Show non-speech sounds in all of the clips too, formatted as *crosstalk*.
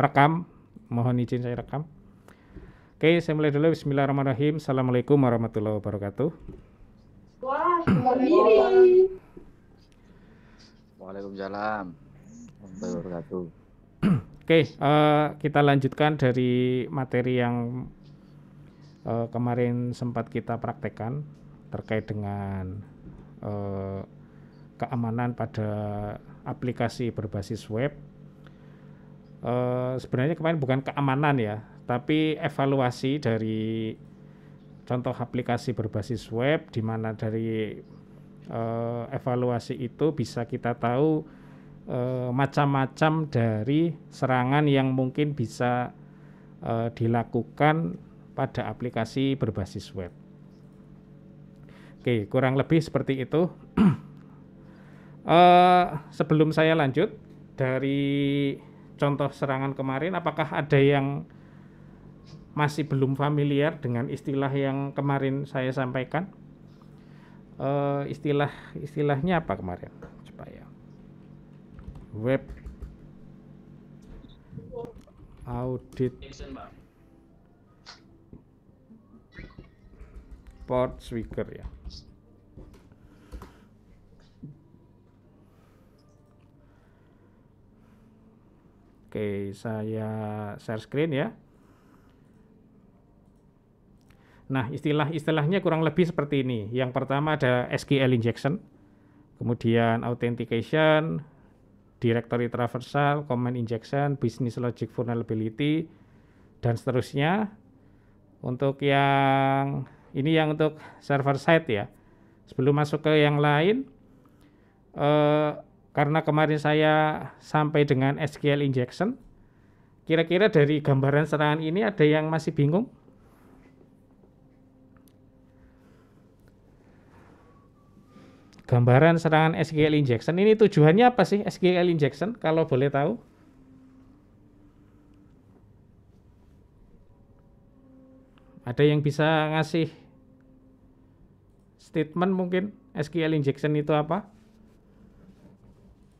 rekam mohon izin saya rekam oke saya mulai dulu Bismillahirrahmanirrahim Assalamualaikum warahmatullahi wabarakatuh Waalaikumsalam wabarakatuh oke uh, kita lanjutkan dari materi yang uh, kemarin sempat kita praktekkan terkait dengan uh, keamanan pada aplikasi berbasis web Eh, sebenarnya kemarin bukan keamanan ya, tapi evaluasi dari contoh aplikasi berbasis web di mana dari uh, evaluasi itu bisa kita tahu uh, macam-macam dari serangan yang mungkin bisa uh, dilakukan pada aplikasi berbasis web. Oke, kurang lebih seperti itu. uh, *clears throat* sebelum saya lanjut dari contoh serangan kemarin apakah ada yang masih belum familiar dengan istilah yang kemarin saya sampaikan uh, istilah istilahnya apa kemarin coba ya web audit port swigger ya Oke, saya share screen ya. Nah, istilah-istilahnya kurang lebih seperti ini. Yang pertama ada SQL injection, kemudian authentication, directory traversal, command injection, business logic vulnerability, dan seterusnya. Untuk yang ini yang untuk server side ya. Sebelum masuk ke yang lain, eh, karena kemarin saya sampai dengan SQL injection. Kira-kira dari gambaran serangan ini ada yang masih bingung? Gambaran serangan SQL injection ini tujuannya apa sih SQL injection kalau boleh tahu? Ada yang bisa ngasih statement mungkin SQL injection itu apa?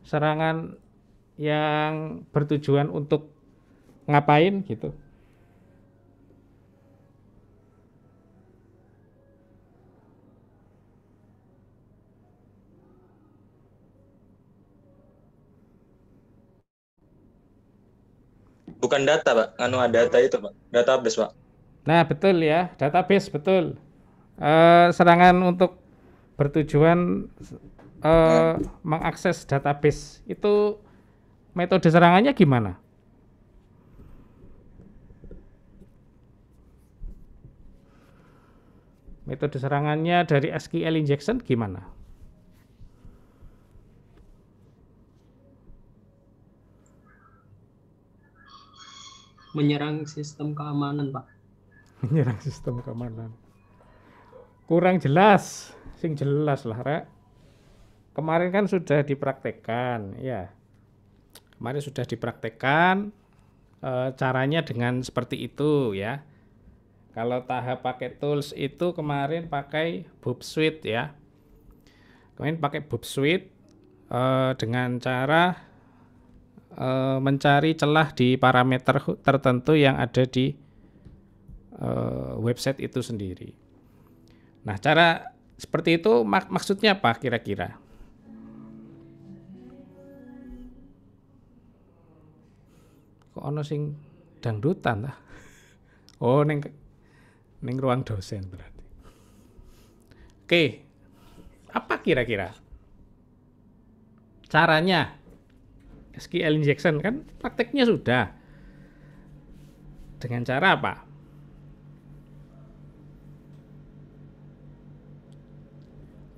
serangan yang bertujuan untuk ngapain gitu. Bukan data, Pak. Anu ada data itu, Pak. Database, Pak. Nah, betul ya. Database, betul. Uh, serangan untuk bertujuan uh, mengakses database itu metode serangannya gimana? Metode serangannya dari SQL injection gimana? Menyerang sistem keamanan, Pak. *laughs* Menyerang sistem keamanan. Kurang jelas, sing jelas lah, Rek kemarin kan sudah dipraktekkan ya kemarin sudah dipraktekkan e, caranya dengan seperti itu ya kalau tahap pakai tools itu kemarin pakai boob suite ya kemarin pakai boob suite e, eh, dengan cara e, mencari celah di parameter tertentu yang ada di e, website itu sendiri nah cara seperti itu mak maksudnya apa kira-kira kok ono sing dangdutan lah *laughs* oh neng neng ruang dosen berarti oke apa kira-kira caranya SQL injection kan prakteknya sudah dengan cara apa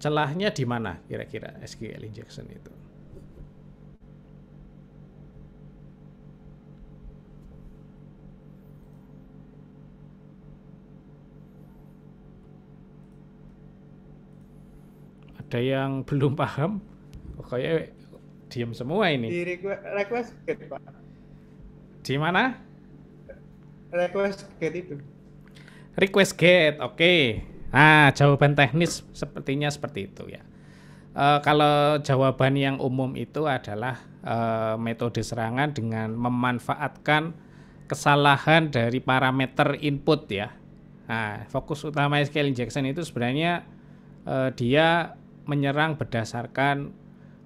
celahnya di mana kira-kira SQL injection itu ada yang *laughs* belum paham pokoknya diam semua ini di request, gate. pak di mana request get itu request get oke okay. nah jawaban teknis sepertinya seperti itu ya e, kalau jawaban yang umum itu adalah e, metode serangan dengan memanfaatkan kesalahan dari parameter input ya. Nah, fokus utama SQL injection itu sebenarnya e, dia menyerang berdasarkan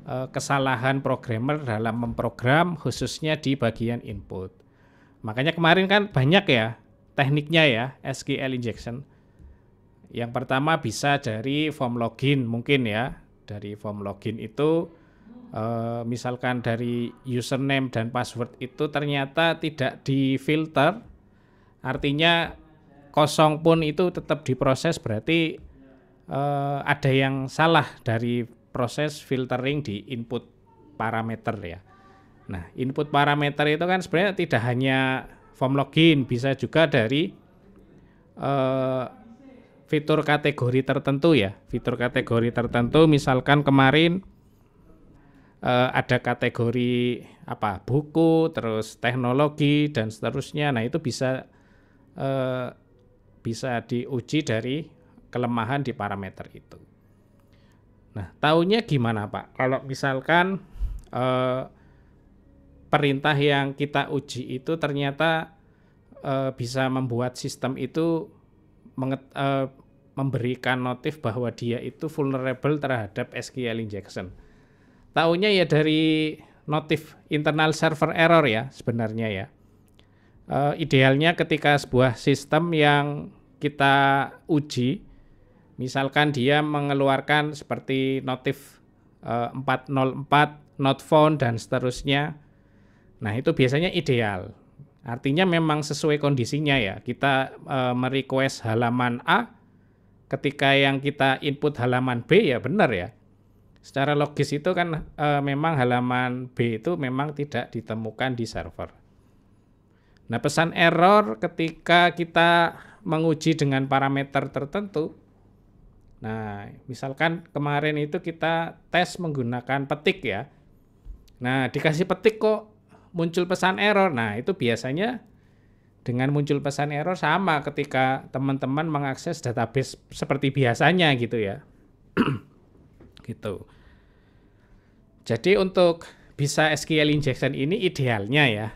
eh, kesalahan programmer dalam memprogram khususnya di bagian input. Makanya kemarin kan banyak ya tekniknya ya SQL injection. Yang pertama bisa dari form login mungkin ya. Dari form login itu eh, misalkan dari username dan password itu ternyata tidak difilter artinya kosong pun itu tetap diproses berarti uh, ada yang salah dari proses filtering di input parameter ya. Nah, input parameter itu kan sebenarnya tidak hanya form login, bisa juga dari uh, fitur kategori tertentu ya. Fitur kategori tertentu misalkan kemarin uh, ada kategori apa? buku, terus teknologi dan seterusnya. Nah, itu bisa uh, bisa diuji dari kelemahan di parameter itu. Nah, tahunya gimana Pak? Kalau misalkan eh, perintah yang kita uji itu ternyata eh, bisa membuat sistem itu menget, eh, memberikan notif bahwa dia itu vulnerable terhadap SQL injection. Tahunya ya dari notif internal server error ya sebenarnya ya. Uh, idealnya ketika sebuah sistem yang kita uji Misalkan dia mengeluarkan seperti notif 404, eh, not found dan seterusnya. Nah, itu biasanya ideal. Artinya memang sesuai kondisinya ya. Kita eh, merequest halaman A ketika yang kita input halaman B ya benar ya. Secara logis itu kan eh, memang halaman B itu memang tidak ditemukan di server. Nah, pesan error ketika kita menguji dengan parameter tertentu Nah, misalkan kemarin itu kita tes menggunakan petik ya. Nah, dikasih petik kok muncul pesan error. Nah, itu biasanya dengan muncul pesan error sama ketika teman-teman mengakses database seperti biasanya gitu ya. *clears throat* gitu. Jadi untuk bisa SQL injection ini idealnya ya.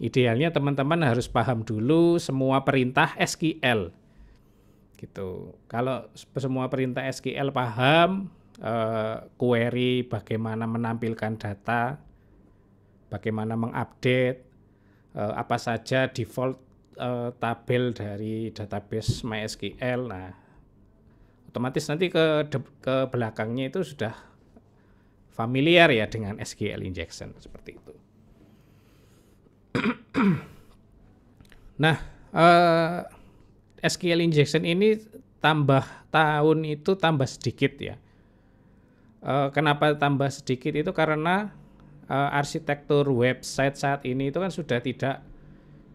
Idealnya teman-teman harus paham dulu semua perintah SQL gitu. Kalau semua perintah SQL paham eh, query bagaimana menampilkan data, bagaimana mengupdate eh, apa saja default eh, tabel dari database MySQL. Nah, otomatis nanti ke ke belakangnya itu sudah familiar ya dengan SQL injection seperti itu. *clears throat* nah, eh SQL injection ini tambah tahun itu tambah sedikit ya. Eh, kenapa tambah sedikit itu karena eh, arsitektur website saat ini itu kan sudah tidak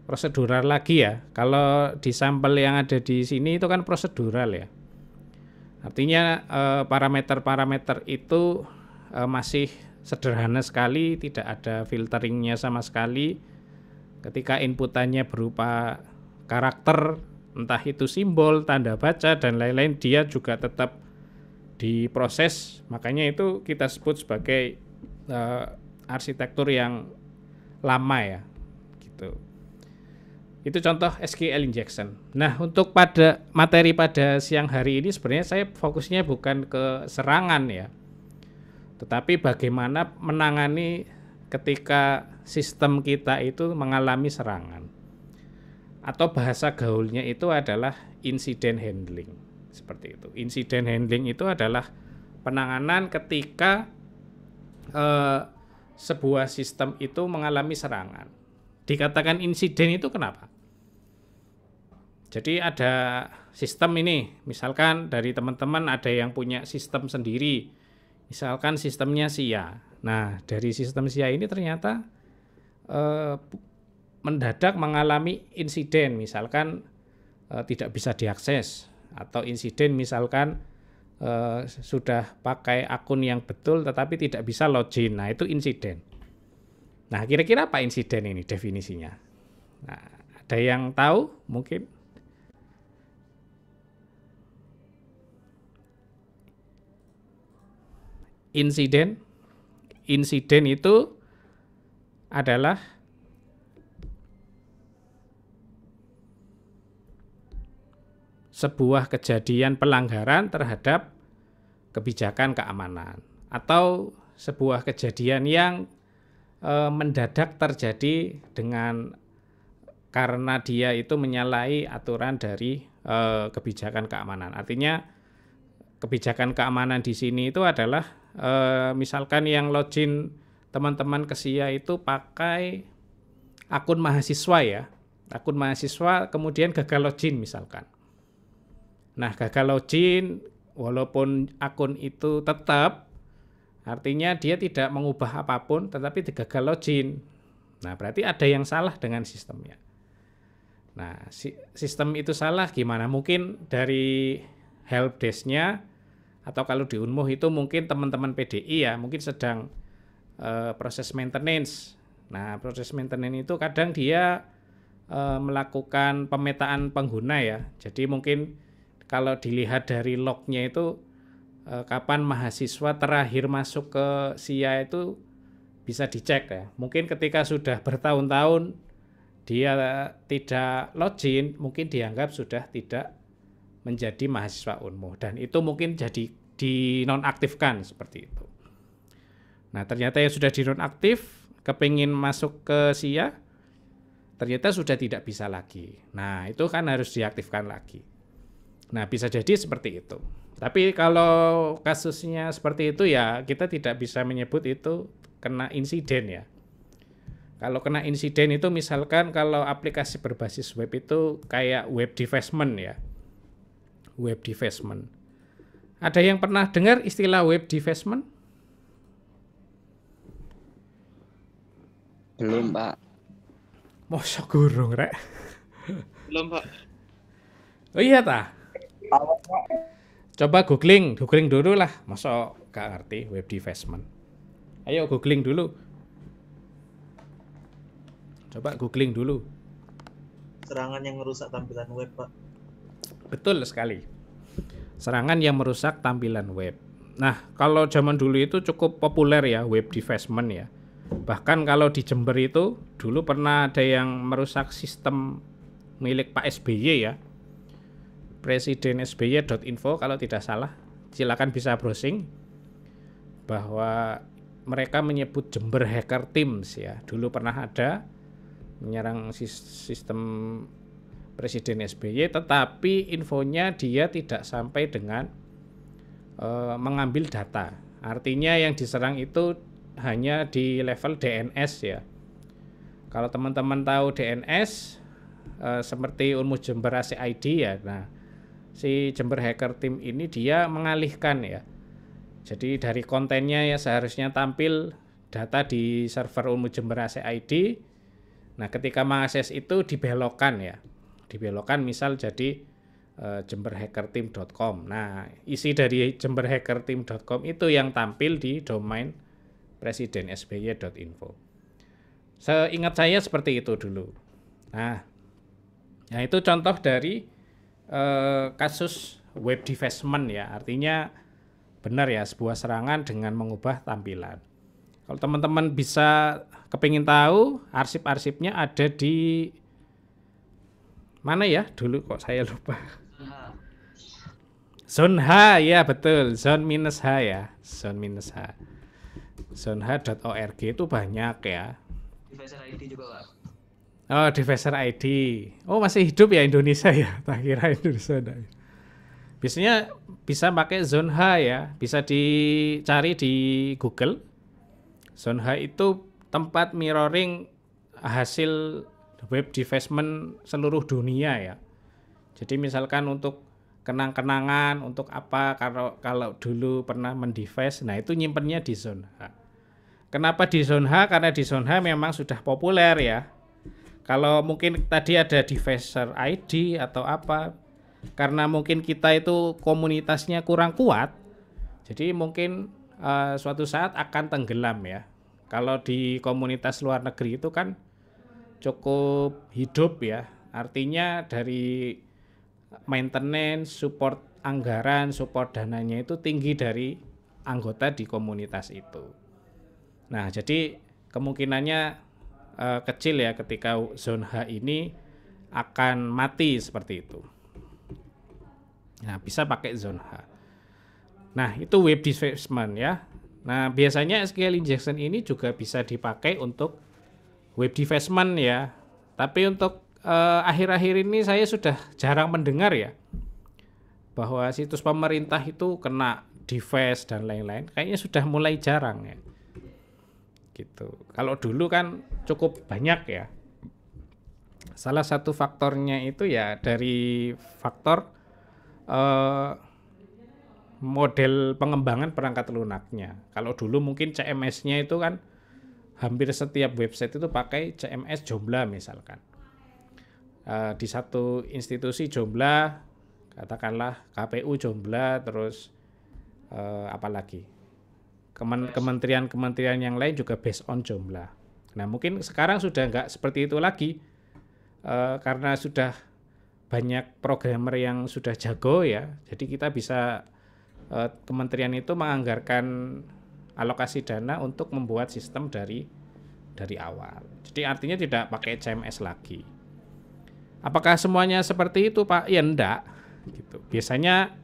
prosedural lagi ya. Kalau di sampel yang ada di sini itu kan prosedural ya. Artinya eh, parameter-parameter itu masih sederhana sekali, tidak ada filteringnya sama sekali. Ketika inputannya berupa karakter entah itu simbol, tanda baca dan lain-lain dia juga tetap diproses. Makanya itu kita sebut sebagai uh, arsitektur yang lama ya. Gitu. Itu contoh SQL injection. Nah, untuk pada materi pada siang hari ini sebenarnya saya fokusnya bukan ke serangan ya. Tetapi bagaimana menangani ketika sistem kita itu mengalami serangan atau bahasa gaulnya itu adalah incident handling seperti itu. Incident handling itu adalah penanganan ketika eh, sebuah sistem itu mengalami serangan. Dikatakan insiden itu kenapa? Jadi ada sistem ini, misalkan dari teman-teman ada yang punya sistem sendiri. Misalkan sistemnya SIA. Nah, dari sistem SIA ini ternyata eh, mendadak mengalami insiden misalkan e, tidak bisa diakses atau insiden misalkan e, sudah pakai akun yang betul tetapi tidak bisa login. Nah, itu insiden. Nah, kira-kira apa insiden ini definisinya? Nah, ada yang tahu mungkin? Insiden insiden itu adalah sebuah kejadian pelanggaran terhadap kebijakan keamanan atau sebuah kejadian yang e, mendadak terjadi dengan karena dia itu menyalahi aturan dari e, kebijakan keamanan. Artinya kebijakan keamanan di sini itu adalah e, misalkan yang login teman-teman kesia itu pakai akun mahasiswa ya, akun mahasiswa kemudian gagal login misalkan Nah, gagal login walaupun akun itu tetap artinya dia tidak mengubah apapun tetapi gagal login. Nah, berarti ada yang salah dengan sistemnya. Nah, si sistem itu salah gimana? Mungkin dari help atau kalau di Unmuh itu mungkin teman-teman PDI ya, mungkin sedang e, proses maintenance. Nah, proses maintenance itu kadang dia eh, melakukan pemetaan pengguna ya. Jadi mungkin kalau dilihat dari lognya itu eh, kapan mahasiswa terakhir masuk ke SIA itu bisa dicek ya. Mungkin ketika sudah bertahun-tahun dia tidak login, mungkin dianggap sudah tidak menjadi mahasiswa unmu dan itu mungkin jadi dinonaktifkan seperti itu. Nah, ternyata yang sudah dinonaktif kepingin masuk ke SIA ternyata sudah tidak bisa lagi. Nah, itu kan harus diaktifkan lagi. Nah, bisa jadi seperti itu. Tapi kalau kasusnya seperti itu ya kita tidak bisa menyebut itu kena insiden ya. Kalau kena insiden itu misalkan kalau aplikasi berbasis web itu kayak web defacement ya. Web defacement. Ada yang pernah dengar istilah web defacement? Belum, Pak. Mosok gurung, Rek. Belum, Pak. Oh iya, tah. Coba googling, googling dulu lah. Masa gak ngerti web divestment. Ayo googling dulu. Coba googling dulu. Serangan yang merusak tampilan web, Pak. Betul sekali. Serangan yang merusak tampilan web. Nah, kalau zaman dulu itu cukup populer ya web divestment ya. Bahkan kalau di Jember itu dulu pernah ada yang merusak sistem milik Pak SBY ya presidenSBY.info kalau tidak salah. Silakan bisa browsing bahwa mereka menyebut Jember Hacker Teams ya. Dulu pernah ada menyerang sistem Presiden SBY, tetapi infonya dia tidak sampai dengan e, mengambil data. Artinya yang diserang itu hanya di level DNS ya. Kalau teman-teman tahu DNS e, eh, seperti Unmus Jember ACID ya. Nah, si Jember Hacker Team ini dia mengalihkan ya. Jadi dari kontennya ya seharusnya tampil data di server umum Jember AC ID. Nah, ketika mengakses itu dibelokkan ya. Dibelokkan misal jadi hacker eh, jemberhackerteam.com. Nah, isi dari jemberhackerteam.com itu yang tampil di domain presidenSBY.info. Seingat saya seperti itu dulu. Nah, nah itu contoh dari Eh, kasus web defacement ya. Artinya benar ya sebuah serangan dengan mengubah tampilan. Kalau teman-teman bisa kepingin tahu arsip-arsipnya ada di mana ya dulu kok saya lupa. Zone H ya betul, zone minus H ya, zone minus H. Zone H.org itu banyak ya. Oh, Devicer ID. Oh, masih hidup ya Indonesia ya? *laughs* Tak kira Indonesia ada. Ya. Biasanya bisa pakai zone H ya. Bisa dicari di Google. Zone H itu tempat mirroring hasil web development seluruh dunia ya. Jadi misalkan untuk kenang-kenangan, untuk apa kalau kalau dulu pernah mendivest, nah itu nyimpennya di zone H. Kenapa di zone H? Karena di zone H memang sudah populer ya kalau mungkin tadi ada devicer ID atau apa, karena mungkin kita itu komunitasnya kurang kuat, jadi mungkin uh, suatu saat akan tenggelam ya. Kalau di komunitas luar negeri itu kan cukup hidup ya, artinya dari maintenance, support anggaran, support dananya itu tinggi dari anggota di komunitas itu. Nah, jadi kemungkinannya uh, kecil ya ketika zona H ini akan mati seperti itu. Nah, bisa pakai zona H. Nah, itu web displacement ya. Nah, biasanya SQL injection ini juga bisa dipakai untuk web defacement ya. Tapi untuk eh, akhir-akhir uh, ini saya sudah jarang mendengar ya bahwa situs pemerintah itu kena deface dan lain-lain. Kayaknya sudah mulai jarang ya gitu. Kalau dulu kan cukup banyak ya. Salah satu faktornya itu ya dari faktor uh, model pengembangan perangkat lunaknya. Kalau dulu mungkin CMS-nya itu kan hampir setiap website itu pakai CMS Joomla misalkan. Uh, di satu institusi jumlah katakanlah KPU jumlah terus uh, eh, apalagi Kementerian-kementerian yang lain juga based on jumlah. Nah mungkin sekarang sudah nggak seperti itu lagi uh, karena sudah banyak programmer yang sudah jago ya. Jadi kita bisa uh, kementerian itu menganggarkan alokasi dana untuk membuat sistem dari dari awal. Jadi artinya tidak pakai CMS lagi. Apakah semuanya seperti itu, Pak? Ya enggak. Gitu. Biasanya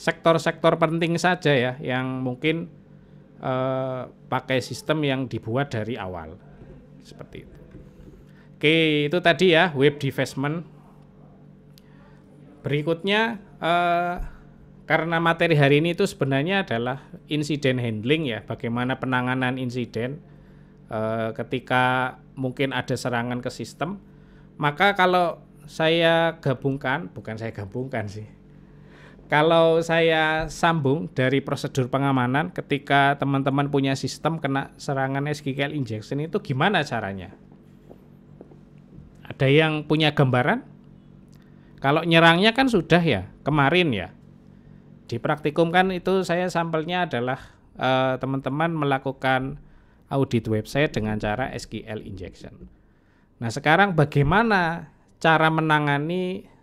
sektor-sektor penting saja ya yang mungkin Eh, pakai sistem yang dibuat dari awal seperti itu. Oke, itu tadi ya web divestment. Berikutnya eh, karena materi hari ini itu sebenarnya adalah insiden handling ya, bagaimana penanganan insiden eh, ketika mungkin ada serangan ke sistem. Maka kalau saya gabungkan, bukan saya gabungkan sih kalau saya sambung dari prosedur pengamanan ketika teman-teman punya sistem kena serangan SQL injection itu gimana caranya? Ada yang punya gambaran? Kalau nyerangnya kan sudah ya, kemarin ya. Di praktikum kan itu saya sampelnya adalah eh, teman-teman eh, melakukan audit website dengan cara SQL injection. Nah, sekarang bagaimana cara menangani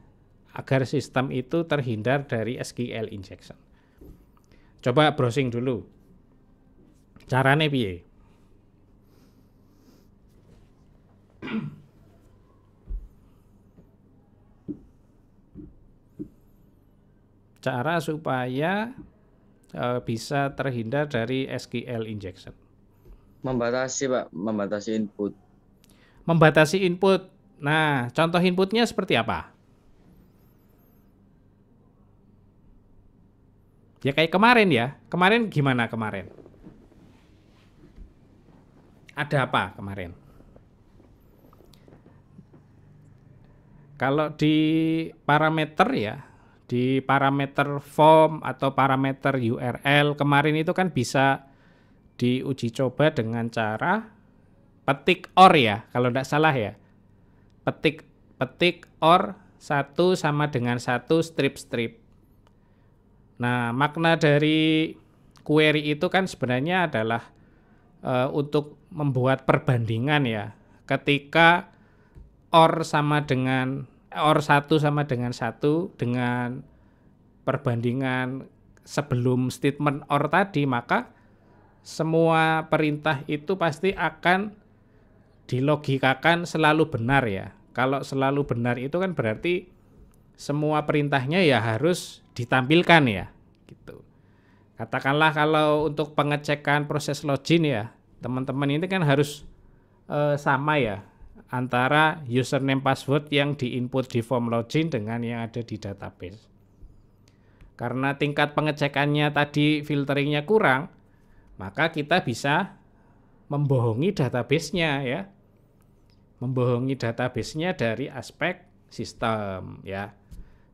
agar sistem itu terhindar dari SQL injection. Coba browsing dulu. Carane piye? Cara supaya e, bisa terhindar dari SQL injection. Membatasi, Pak, membatasi input. Membatasi input. Nah, contoh inputnya seperti apa? Ya kayak kemarin ya. Kemarin gimana kemarin? Ada apa kemarin? Kalau di parameter ya, di parameter form atau parameter URL kemarin itu kan bisa diuji coba dengan cara petik or ya, kalau tidak salah ya. Petik petik or satu sama dengan satu strip strip Nah, makna dari query itu kan sebenarnya adalah e, untuk membuat perbandingan ya. Ketika or sama dengan or satu sama dengan satu dengan perbandingan sebelum statement or tadi maka semua perintah itu pasti akan dilogikakan selalu benar ya. Kalau selalu benar itu kan berarti semua perintahnya ya harus ditampilkan ya gitu. Katakanlah kalau untuk pengecekan proses login ya, teman-teman ini kan harus eh, sama ya antara username password yang diinput di form login dengan yang ada di database. Karena tingkat pengecekannya tadi filteringnya kurang, maka kita bisa membohongi databasenya ya. Membohongi databasenya dari aspek sistem ya.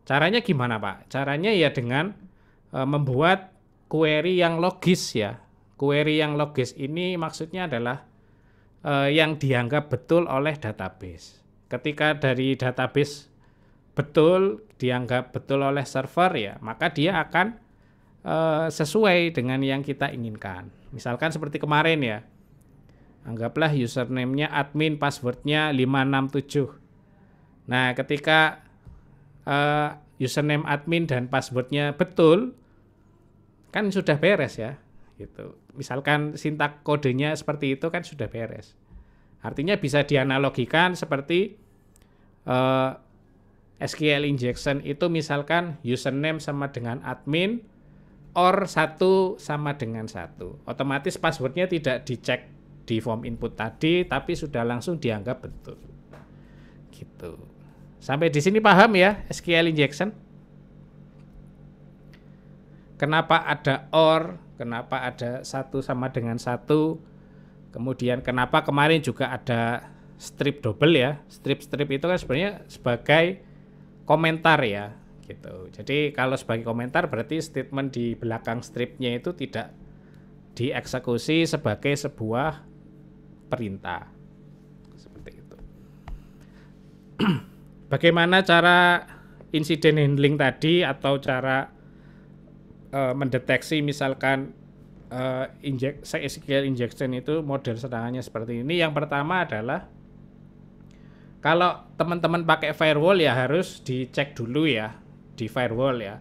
Caranya gimana Pak? Caranya ya dengan e, membuat query yang logis ya. Query yang logis ini maksudnya adalah e, yang dianggap betul oleh database. Ketika dari database betul dianggap betul oleh server ya, maka dia akan e, sesuai dengan yang kita inginkan. Misalkan seperti kemarin ya, anggaplah username-nya admin, passwordnya 567. Nah, ketika uh, username admin dan passwordnya betul, kan sudah beres ya. Gitu. Misalkan sintak kodenya seperti itu kan sudah beres. Artinya bisa dianalogikan seperti uh, eh, SQL injection itu misalkan username sama dengan admin or satu sama dengan satu. Otomatis passwordnya tidak dicek di form input tadi, tapi sudah langsung dianggap betul. Gitu. Sampai di sini paham ya SQL injection? Kenapa ada OR, kenapa ada satu sama dengan satu, kemudian kenapa kemarin juga ada strip double ya. Strip-strip itu kan sebenarnya sebagai komentar ya gitu. Jadi kalau sebagai komentar berarti statement di belakang stripnya itu tidak dieksekusi sebagai sebuah perintah seperti itu. *clears throat* bagaimana cara insiden handling tadi atau cara uh, mendeteksi misalkan uh, eh, inject SQL injection itu model serangannya seperti ini. Yang pertama adalah kalau teman-teman pakai firewall ya harus dicek dulu ya di firewall ya.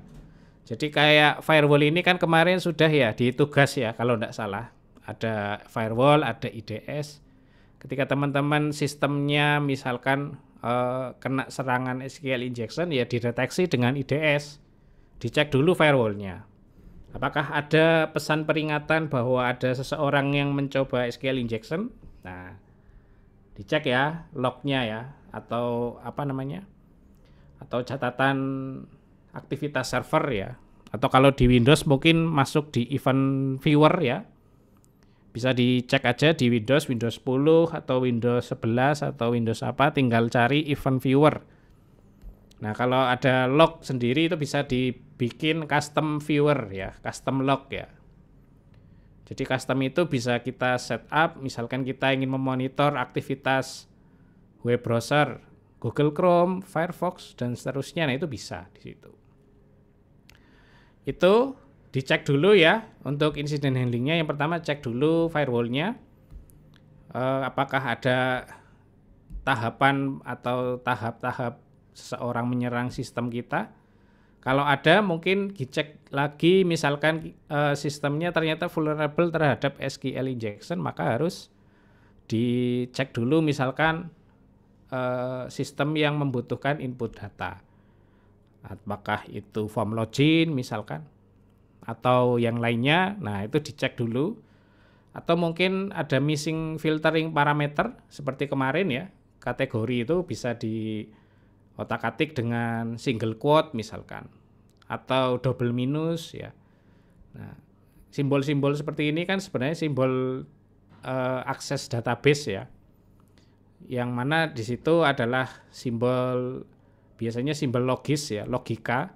Jadi kayak firewall ini kan kemarin sudah ya di ya kalau tidak salah. Ada firewall, ada IDS. Ketika teman-teman sistemnya misalkan Eh, kena serangan SQL injection ya dideteksi dengan IDS. Dicek dulu firewallnya. Apakah ada pesan peringatan bahwa ada seseorang yang mencoba SQL injection? Nah, dicek ya lognya ya atau apa namanya? Atau catatan aktivitas server ya. Atau kalau di Windows mungkin masuk di event viewer ya bisa dicek aja di Windows, Windows 10 atau Windows 11 atau Windows apa, tinggal cari event viewer. Nah, kalau ada log sendiri itu bisa dibikin custom viewer ya, custom log ya. Jadi custom itu bisa kita setup, misalkan kita ingin memonitor aktivitas web browser, Google Chrome, Firefox dan seterusnya. Nah, itu bisa di situ. Itu dicek dulu ya untuk incident handlingnya yang pertama cek dulu firewallnya uh, apakah ada tahapan atau tahap-tahap seseorang menyerang sistem kita kalau ada mungkin dicek lagi misalkan uh, sistemnya ternyata vulnerable terhadap SQL injection maka harus dicek dulu misalkan uh, sistem yang membutuhkan input data apakah itu form login misalkan atau yang lainnya. Nah, itu dicek dulu. Atau mungkin ada missing filtering parameter seperti kemarin ya. Kategori itu bisa di otak-atik dengan single quote misalkan atau double minus ya. Nah, simbol-simbol seperti ini kan sebenarnya simbol uh, akses database ya. Yang mana di situ adalah simbol biasanya simbol logis ya, logika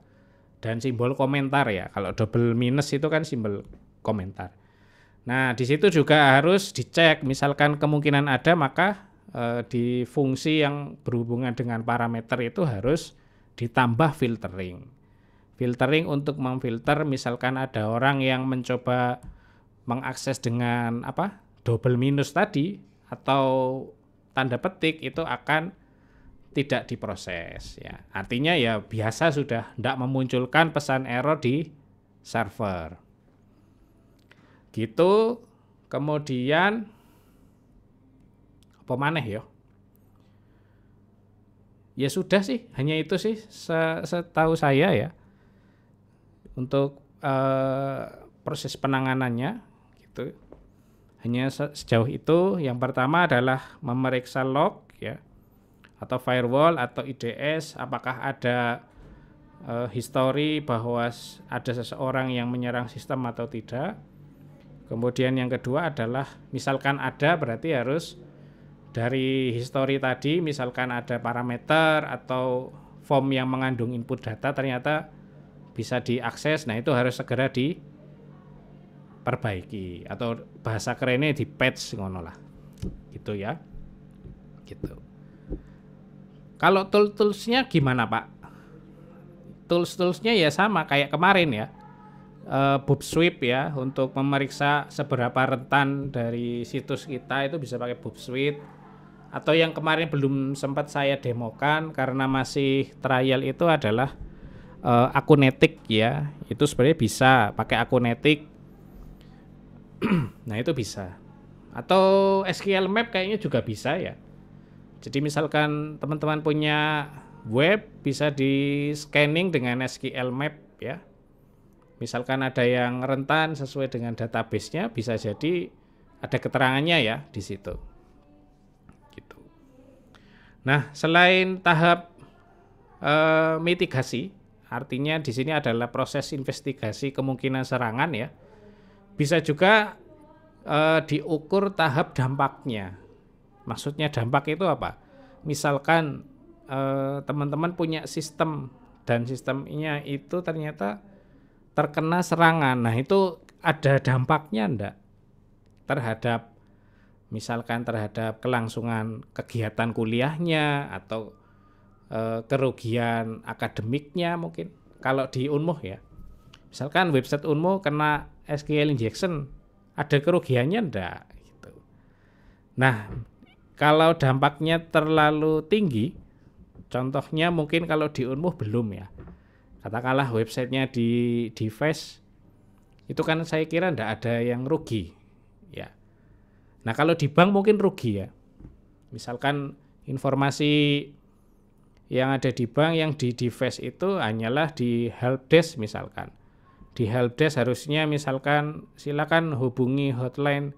dan simbol komentar ya. Kalau double minus itu kan simbol komentar. Nah, di situ juga harus dicek misalkan kemungkinan ada maka e, di fungsi yang berhubungan dengan parameter itu harus ditambah filtering. Filtering untuk memfilter misalkan ada orang yang mencoba mengakses dengan apa? double minus tadi atau tanda petik itu akan tidak diproses ya. Artinya ya biasa sudah tidak memunculkan pesan error di server. Gitu. Kemudian apa maneh ya? Ya sudah sih, hanya itu sih setahu saya ya. Untuk eh, proses penanganannya gitu. Hanya sejauh itu yang pertama adalah memeriksa log atau firewall atau IDS apakah ada uh, eh, histori bahwa ada seseorang yang menyerang sistem atau tidak kemudian yang kedua adalah misalkan ada berarti harus dari history tadi misalkan ada parameter atau form yang mengandung input data ternyata bisa diakses nah itu harus segera diperbaiki atau bahasa kerennya di patch ngono lah gitu ya gitu kalau tools toolsnya gimana Pak? Tools-toolsnya ya sama kayak kemarin ya. Uh, eh, boob sweep ya untuk memeriksa seberapa rentan dari situs kita itu bisa pakai boob sweep atau yang kemarin belum sempat saya demokan karena masih trial itu adalah uh, eh, akunetik ya itu sebenarnya bisa pakai akunetik *clears throat* nah itu bisa atau SQL map kayaknya juga bisa ya jadi misalkan teman-teman punya web bisa di scanning dengan SQL map ya. Misalkan ada yang rentan sesuai dengan database-nya bisa jadi ada keterangannya ya di situ. Gitu. Nah, selain tahap eh, mitigasi, artinya di sini adalah proses investigasi kemungkinan serangan ya. Bisa juga eh, diukur tahap dampaknya. Maksudnya dampak itu apa? Misalkan eh, teman-teman eh, punya sistem dan sistemnya itu ternyata terkena serangan. Nah, itu ada dampaknya enggak terhadap misalkan terhadap kelangsungan kegiatan kuliahnya atau e, kerugian akademiknya mungkin kalau di Unmuh ya. Misalkan website Unmuh kena SQL injection, ada kerugiannya enggak gitu. Nah, kalau dampaknya terlalu tinggi, contohnya mungkin kalau di Unmuh belum ya. Katakanlah websitenya di device itu kan saya kira tidak ada yang rugi ya. Nah kalau di bank mungkin rugi ya. Misalkan informasi yang ada di bank yang di device itu hanyalah di helpdesk misalkan. Di helpdesk harusnya misalkan silakan hubungi hotline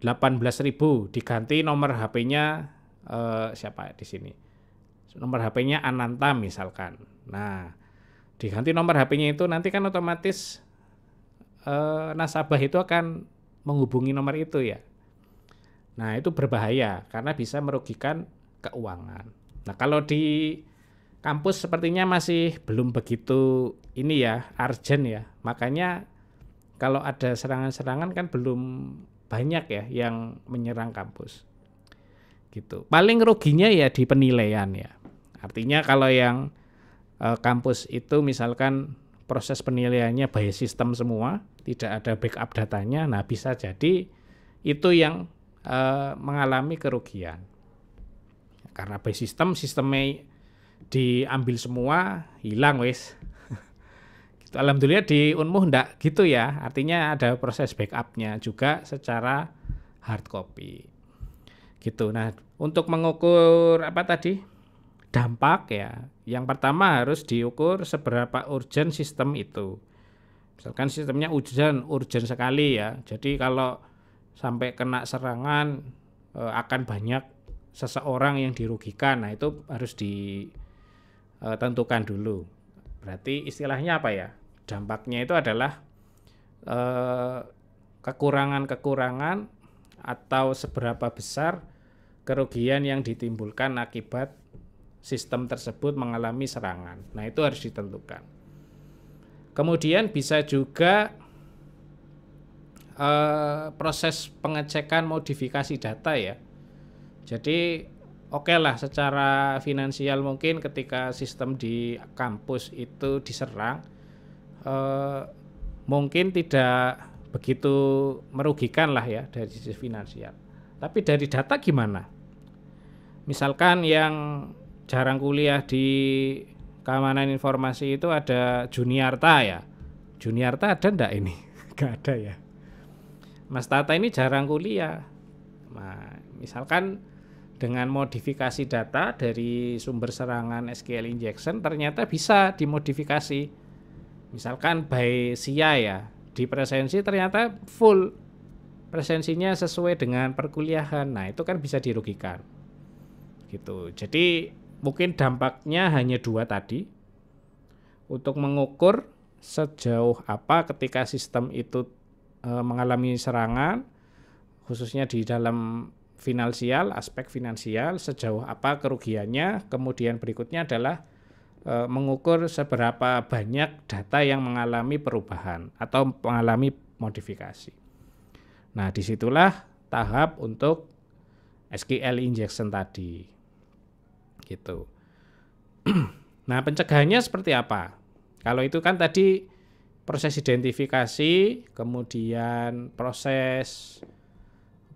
18.000 diganti nomor HP-nya eh, siapa ya di sini? Nomor HP-nya Ananta misalkan. Nah, diganti nomor HP-nya itu nanti kan otomatis eh, nasabah itu akan menghubungi nomor itu ya. Nah, itu berbahaya karena bisa merugikan keuangan. Nah, kalau di kampus sepertinya masih belum begitu ini ya, arjen ya. Makanya kalau ada serangan-serangan kan belum banyak ya yang menyerang kampus gitu paling ruginya ya di penilaian ya artinya kalau yang e, kampus itu misalkan proses penilaiannya by sistem semua tidak ada backup datanya nah bisa jadi itu yang e, mengalami kerugian karena by sistem sistemnya diambil semua hilang wes Alhamdulillah di Unmuh enggak gitu ya. Artinya ada proses backupnya juga secara hard copy. Gitu. Nah, untuk mengukur apa tadi? Dampak ya. Yang pertama harus diukur seberapa urgent sistem itu. Misalkan sistemnya urgent, urgent sekali ya. Jadi kalau sampai kena serangan eh, akan banyak seseorang yang dirugikan. Nah, itu harus ditentukan eh, dulu. Berarti istilahnya apa ya? dampaknya itu adalah eh, kekurangan-kekurangan eh, atau seberapa besar kerugian yang ditimbulkan akibat sistem tersebut mengalami serangan. Nah, itu harus ditentukan. Kemudian bisa juga eh, proses pengecekan modifikasi data ya. Jadi oke okay lah secara finansial mungkin ketika sistem di kampus itu diserang, Eh, mungkin tidak begitu merugikan lah ya dari sisi finansial. Tapi dari data gimana? Misalkan yang jarang kuliah di keamanan informasi itu ada Juniarta ya. Juniarta ada ndak ini? *laughs* Gak ada ya. Mas Tata ini jarang kuliah. Nah, misalkan dengan modifikasi data dari sumber serangan SQL injection ternyata bisa dimodifikasi misalkan by SIA ya di presensi ternyata full presensinya sesuai dengan perkuliahan nah itu kan bisa dirugikan gitu jadi mungkin dampaknya hanya dua tadi untuk mengukur sejauh apa ketika sistem itu e, mengalami serangan khususnya di dalam finansial aspek finansial sejauh apa kerugiannya kemudian berikutnya adalah E, mengukur seberapa banyak data yang mengalami perubahan atau mengalami modifikasi. Nah, disitulah tahap untuk SQL injection tadi. Gitu. *clears throat* nah, pencegahannya seperti apa? Kalau itu kan tadi proses identifikasi, kemudian proses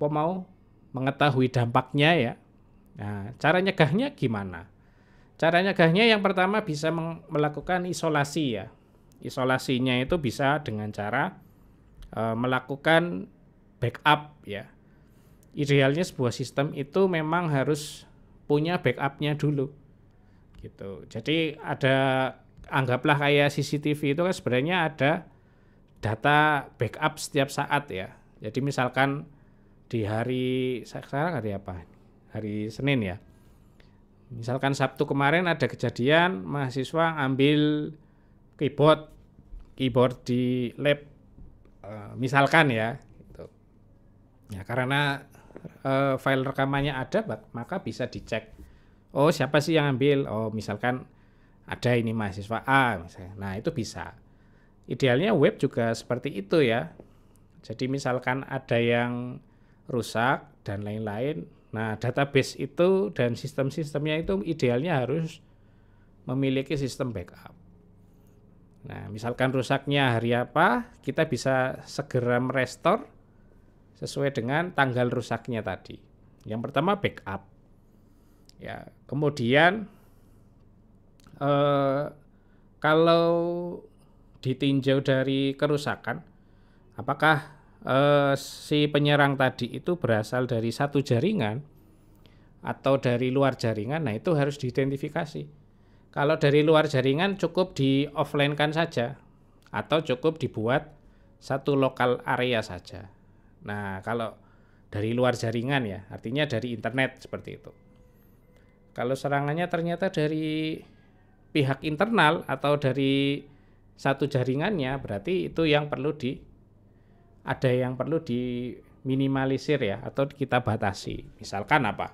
apa mau mengetahui dampaknya ya. Nah, cara nyegahnya gimana? Caranya nyegahnya yang pertama bisa melakukan isolasi ya. Isolasinya itu bisa dengan cara e, melakukan backup ya. Idealnya sebuah sistem itu memang harus punya backupnya dulu gitu. Jadi ada anggaplah kayak CCTV itu kan sebenarnya ada data backup setiap saat ya. Jadi misalkan di hari sekarang hari apa? Hari Senin ya Misalkan Sabtu kemarin ada kejadian mahasiswa ambil keyboard keyboard di lab eh, misalkan ya gitu. Ya karena uh, file rekamannya ada maka bisa dicek. Oh, siapa sih yang ambil? Oh, misalkan ada ini mahasiswa A misalnya. Nah, itu bisa. Idealnya web juga seperti itu ya. Jadi misalkan ada yang rusak dan lain-lain, Nah, database itu dan sistem-sistemnya itu idealnya harus memiliki sistem backup. Nah, misalkan rusaknya hari apa, kita bisa segera merestore sesuai dengan tanggal rusaknya tadi. Yang pertama backup. Ya, kemudian eh, kalau ditinjau dari kerusakan, apakah eh, si penyerang tadi itu berasal dari satu jaringan atau dari luar jaringan, nah itu harus diidentifikasi. Kalau dari luar jaringan cukup di offline kan saja atau cukup dibuat satu lokal area saja. Nah, kalau dari luar jaringan ya, artinya dari internet seperti itu. Kalau serangannya ternyata dari pihak internal atau dari satu jaringannya, berarti itu yang perlu di ada yang perlu diminimalisir ya atau kita batasi. Misalkan apa?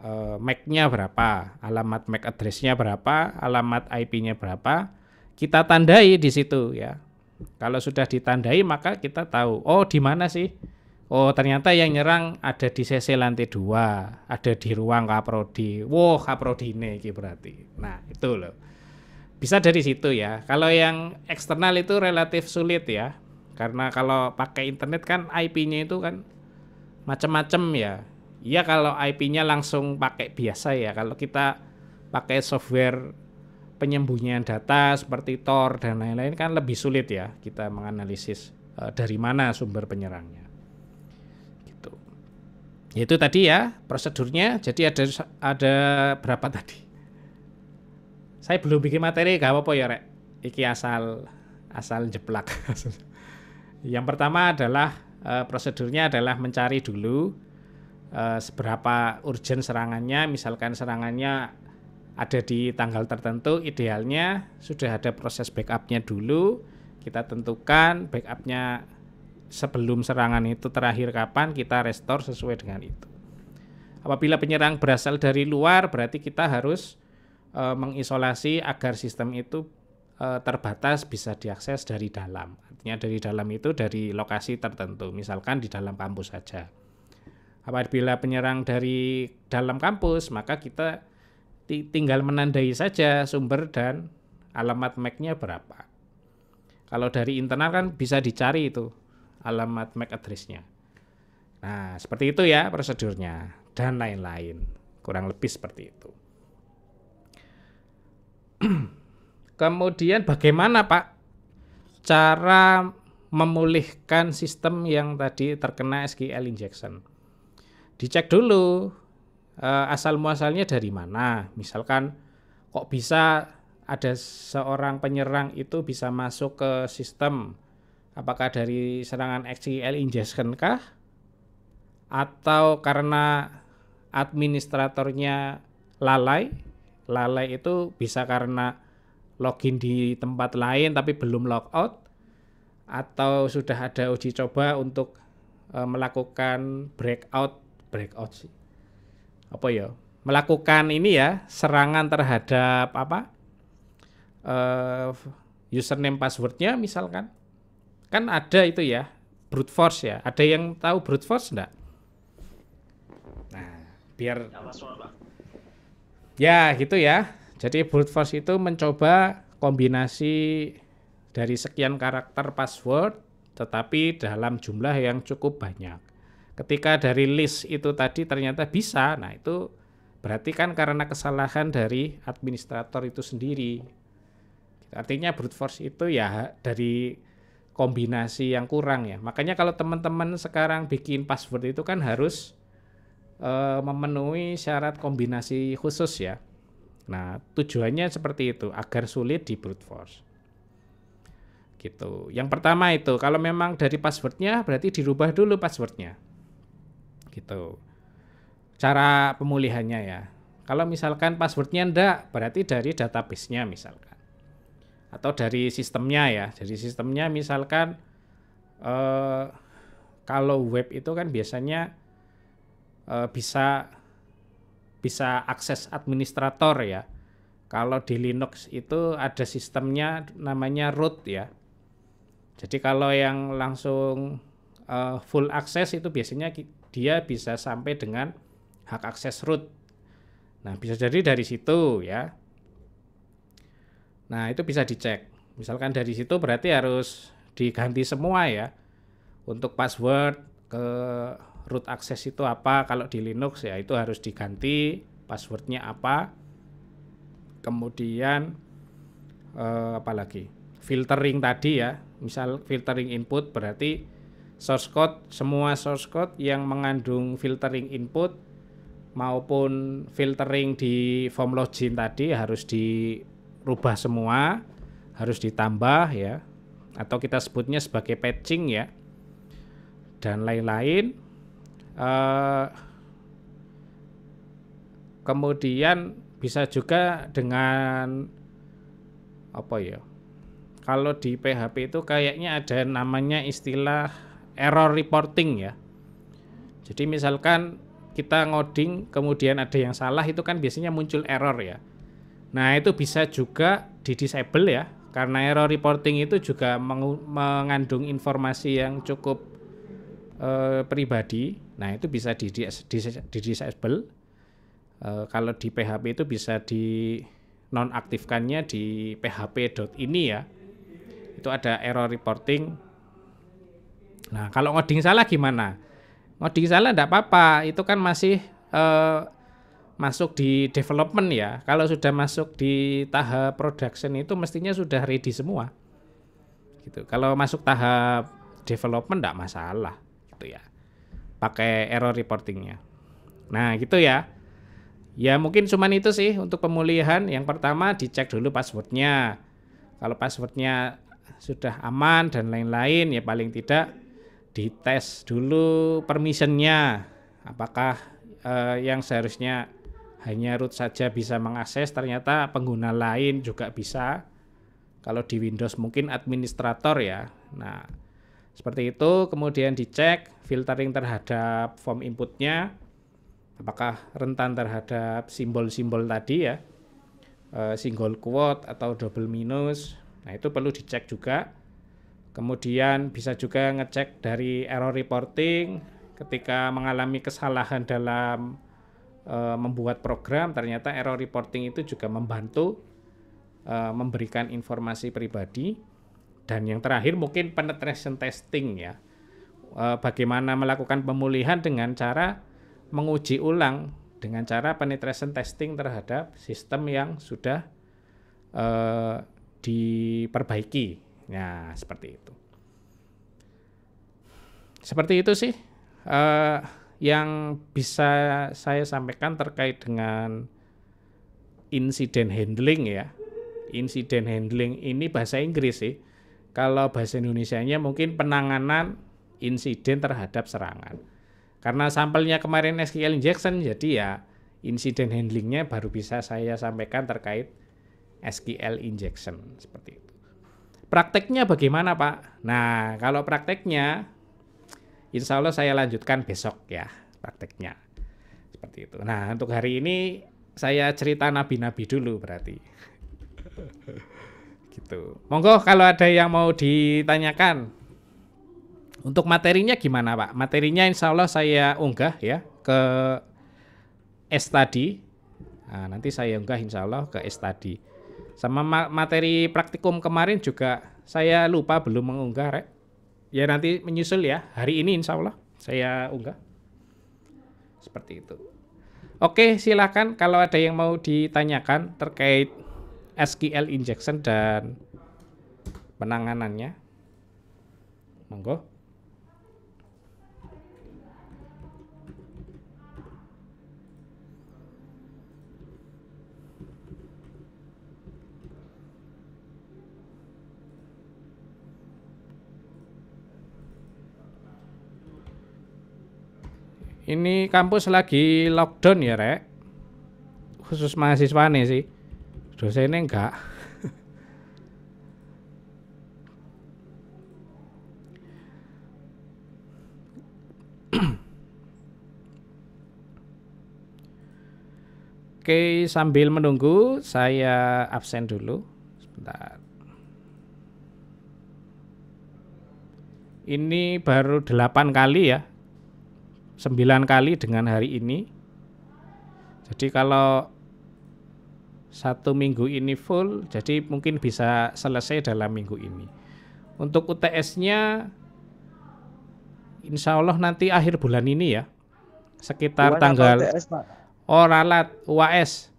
E, MAC-nya berapa, alamat MAC address-nya berapa, alamat IP-nya berapa, kita tandai di situ ya. Kalau sudah ditandai maka kita tahu, oh di mana sih? Oh ternyata yang nyerang ada di CC lantai dua, ada di ruang kaprodi. Wow kaprodi ini berarti. Nah itu loh. Bisa dari situ ya. Kalau yang eksternal itu relatif sulit ya. Karena kalau pakai internet kan IP-nya itu kan macam-macam ya. Iya kalau IP-nya langsung pakai biasa ya. Kalau kita pakai software penyembunyian data seperti Tor dan lain-lain kan lebih sulit ya kita menganalisis e, dari mana sumber penyerangnya. Gitu. Itu tadi ya prosedurnya. Jadi ada ada berapa tadi? Saya belum bikin materi, gak apa-apa ya, Rek. Iki asal asal jeplak. *laughs* Yang pertama adalah e, prosedurnya adalah mencari dulu e, seberapa urgent serangannya. Misalkan serangannya ada di tanggal tertentu, idealnya sudah ada proses backupnya dulu. Kita tentukan backupnya sebelum serangan itu terakhir kapan kita restore sesuai dengan itu. Apabila penyerang berasal dari luar, berarti kita harus e, mengisolasi agar sistem itu Eh, terbatas bisa diakses dari dalam. Artinya dari dalam itu dari lokasi tertentu, misalkan di dalam kampus saja. Apabila penyerang dari dalam kampus, maka kita tinggal menandai saja sumber dan alamat MAC-nya e berapa. Kalau dari internal kan bisa dicari itu alamat MAC e address-nya. Nah, seperti itu ya prosedurnya dan lain-lain. Kurang lebih seperti itu. *clears throat* Kemudian bagaimana Pak cara memulihkan sistem yang tadi terkena SQL injection? Dicek dulu eh, asal muasalnya dari mana. Misalkan kok bisa ada seorang penyerang itu bisa masuk ke sistem apakah dari serangan SQL injection kah atau karena administratornya lalai lalai itu bisa karena login di tempat lain tapi belum logout atau sudah ada uji coba untuk uh, melakukan breakout breakout sih apa ya melakukan ini ya serangan terhadap apa uh, username passwordnya misalkan kan ada itu ya brute force ya ada yang tahu brute force enggak nah biar ya gitu ya jadi brute force itu mencoba kombinasi dari sekian karakter password tetapi dalam jumlah yang cukup banyak. Ketika dari list itu tadi ternyata bisa, nah itu berarti kan karena kesalahan dari administrator itu sendiri. Artinya brute force itu ya dari kombinasi yang kurang ya. Makanya kalau teman-teman sekarang bikin password itu kan harus e, memenuhi syarat kombinasi khusus ya Nah, tujuannya seperti itu agar sulit di brute force. Gitu. Yang pertama itu, kalau memang dari passwordnya berarti dirubah dulu passwordnya. Gitu. Cara pemulihannya ya. Kalau misalkan passwordnya ndak, berarti dari database-nya misalkan. Atau dari sistemnya ya. Dari sistemnya misalkan eh, kalau web itu kan biasanya eh, bisa bisa akses administrator ya. Kalau di Linux itu ada sistemnya namanya root ya. Jadi kalau yang langsung uh, full akses itu biasanya dia bisa sampai dengan hak akses root. Nah, bisa jadi dari situ ya. Nah, itu bisa dicek. Misalkan dari situ berarti harus diganti semua ya. Untuk password ke root access itu apa kalau di Linux ya itu harus diganti passwordnya apa kemudian eh, apalagi filtering tadi ya misal filtering input berarti source code semua source code yang mengandung filtering input maupun filtering di form login tadi harus dirubah semua harus ditambah ya atau kita sebutnya sebagai patching ya dan lain-lain Eh, kemudian bisa juga dengan apa ya? Kalau di PHP itu kayaknya ada namanya istilah error reporting ya. Jadi misalkan kita ngoding kemudian ada yang salah itu kan biasanya muncul error ya. Nah, itu bisa juga di disable ya karena error reporting itu juga mengandung informasi yang cukup eh, pribadi Nah itu bisa di, di, disable. Eh, kalau di PHP itu bisa di nonaktifkannya di php dot ini ya. Itu ada error reporting. Nah kalau ngoding salah gimana? Ngoding salah tidak apa-apa. Itu kan masih uh, masuk di development ya. Kalau sudah masuk di tahap production itu mestinya sudah ready semua. Gitu. Kalau masuk tahap development tidak masalah gitu ya pakai error reportingnya. Nah gitu ya. Ya mungkin cuman itu sih untuk pemulihan. Yang pertama dicek dulu passwordnya. Kalau passwordnya sudah aman dan lain-lain ya paling tidak dites dulu permissionnya. Apakah eh, yang seharusnya hanya root saja bisa mengakses ternyata pengguna lain juga bisa. Kalau di Windows mungkin administrator ya. Nah seperti itu, kemudian dicek filtering terhadap form inputnya, apakah rentan terhadap simbol-simbol tadi ya, e, single quote atau double minus. Nah itu perlu dicek juga. Kemudian bisa juga ngecek dari error reporting ketika mengalami kesalahan dalam e, membuat program, ternyata error reporting itu juga membantu e, memberikan informasi pribadi. Dan yang terakhir mungkin penetration testing ya. E, bagaimana melakukan pemulihan dengan cara menguji ulang dengan cara penetration testing terhadap sistem yang sudah uh, diperbaiki. Nah, seperti itu. Seperti itu sih uh, yang bisa saya sampaikan terkait dengan incident handling ya. Incident handling ini bahasa Inggris sih kalau bahasa Indonesia-nya mungkin penanganan insiden terhadap serangan. Karena sampelnya kemarin SQL injection, jadi ya insiden handlingnya baru bisa saya sampaikan terkait SQL injection seperti itu. Prakteknya bagaimana Pak? Nah kalau prakteknya, insya Allah saya lanjutkan besok ya prakteknya seperti itu. Nah untuk hari ini saya cerita nabi-nabi dulu berarti. *laughs* gitu. Monggo kalau ada yang mau ditanyakan untuk materinya gimana Pak? Materinya insya Allah saya unggah ya ke S tadi. Nah, nanti saya unggah insya Allah ke S tadi. Sama materi praktikum kemarin juga saya lupa belum mengunggah rek. Ya nanti menyusul ya hari ini insya Allah saya unggah. Seperti itu. Oke, silakan kalau ada yang mau ditanyakan terkait SQL injection dan penanganannya. Monggo. Ini kampus lagi lockdown ya, Rek. Khusus mahasiswa nih sih dosennya enggak Oke, sambil menunggu saya absen dulu. Sebentar. Ini baru 8 kali ya. 9 kali dengan hari ini. Jadi kalau satu minggu ini full, jadi mungkin bisa selesai dalam minggu ini. Untuk UTS-nya, insya Allah nanti akhir bulan ini ya, sekitar Buat tanggal UTS, Pak. Oh, ralat UAS.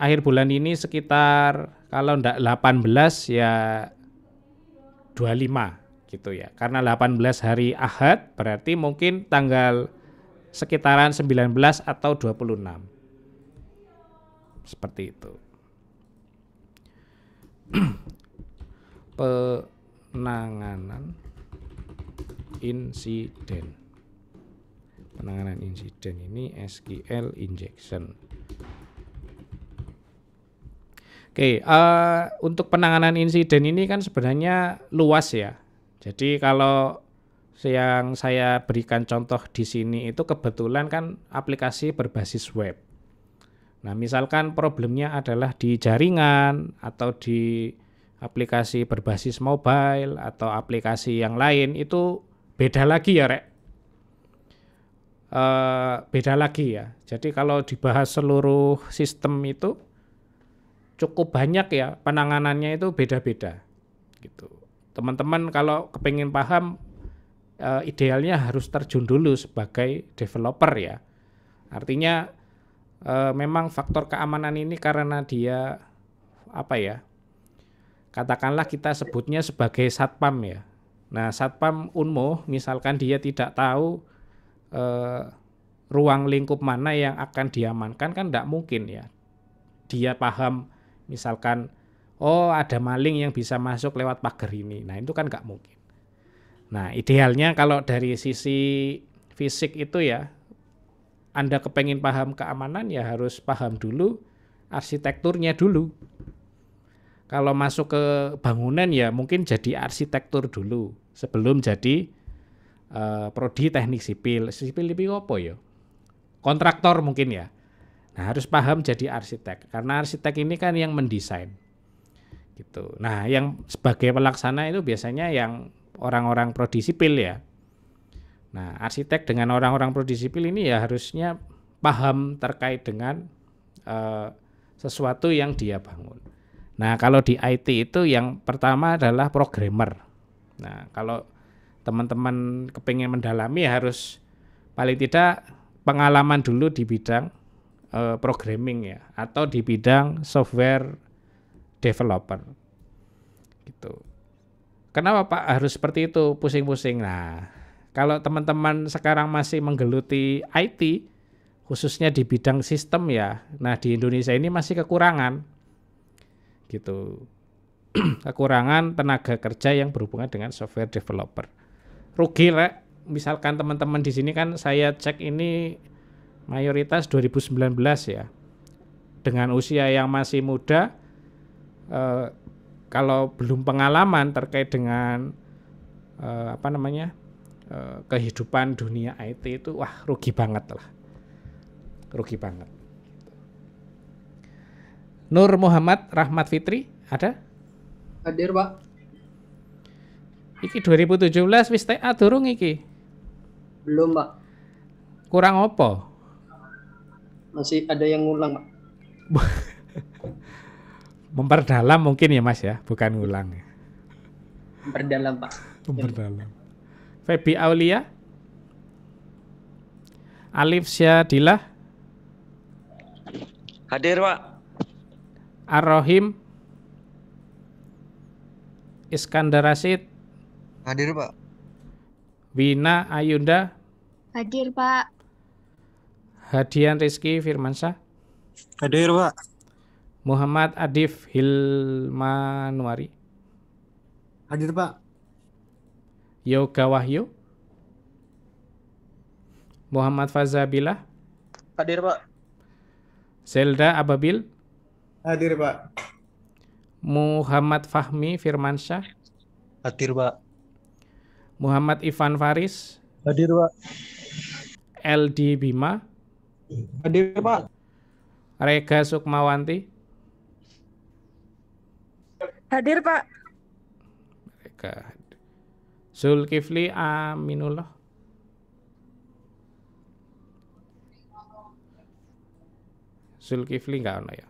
Akhir bulan ini sekitar kalau ndak 18 ya 25 gitu ya. Karena 18 hari Ahad berarti mungkin tanggal sekitaran 19 atau 26 seperti itu *clears throat* penanganan insiden penanganan insiden ini SQL injection Oke, uh, untuk penanganan insiden ini kan sebenarnya luas ya. Jadi kalau yang saya berikan contoh di sini itu kebetulan kan aplikasi berbasis web. Nah, misalkan problemnya adalah di jaringan atau di aplikasi berbasis mobile atau aplikasi yang lain itu beda lagi ya, Rek. E, beda lagi ya. Jadi kalau dibahas seluruh sistem itu cukup banyak ya penanganannya itu beda-beda gitu. Teman-teman kalau kepingin paham e, idealnya harus terjun dulu sebagai developer ya. Artinya e, memang faktor keamanan ini karena dia apa ya? Katakanlah kita sebutnya sebagai satpam ya. Nah, satpam Unmo misalkan dia tidak tahu e, ruang lingkup mana yang akan diamankan kan tidak mungkin ya. Dia paham misalkan oh ada maling yang bisa masuk lewat pagar ini. Nah, itu kan nggak mungkin. Nah, idealnya kalau dari sisi fisik itu ya anda kepengen paham keamanan ya harus paham dulu arsitekturnya dulu. Kalau masuk ke bangunan ya mungkin jadi arsitektur dulu sebelum jadi uh, prodi teknik sipil. Sipil lebih apa ya? Kontraktor mungkin ya. Nah, harus paham jadi arsitek karena arsitek ini kan yang mendesain. Gitu. Nah, yang sebagai pelaksana itu biasanya yang orang-orang prodi sipil ya. Nah, arsitek dengan orang-orang pro disipil ini ya harusnya paham terkait dengan uh, sesuatu yang dia bangun. Nah, kalau di IT itu yang pertama adalah programmer. Nah, kalau teman-teman kepingin mendalami ya harus paling tidak pengalaman dulu di bidang uh, programming ya atau di bidang software developer. Gitu. Kenapa Pak harus seperti itu pusing-pusing? Nah, kalau teman-teman sekarang masih menggeluti IT, khususnya di bidang sistem ya. Nah, di Indonesia ini masih kekurangan. Gitu. *clears throat* kekurangan tenaga kerja yang berhubungan dengan software developer. Rugi lah misalkan teman-teman di sini kan saya cek ini mayoritas 2019 ya. Dengan usia yang masih muda eh, kalau belum pengalaman terkait dengan eh, apa namanya? Eh, kehidupan dunia IT itu wah rugi banget lah rugi banget Nur Muhammad Rahmat Fitri ada hadir pak iki 2017 wis TA durung iki belum pak kurang opo masih ada yang ngulang pak *laughs* memperdalam mungkin ya mas ya bukan ngulang ya. memperdalam pak memperdalam Febi Aulia Alif Syadilah Hadir Pak Arrohim, Iskandar Rasid Hadir Pak Wina Ayunda Hadir Pak Hadian Rizky Firmansyah Hadir Pak Muhammad Adif Hilmanuari Hadir Pak Yoga Wahyu. Muhammad Fazabilah. Hadir, Pak. Zelda Ababil. Hadir, Pak. Muhammad Fahmi Firmansyah. Hadir, Pak. Muhammad Ivan Faris. Hadir, Pak. LD Bima. Hadir, Pak. Rega Sukmawanti. Hadir, Pak. Rega Zulkifli Aminullah. Zulkifli enggak ono ya.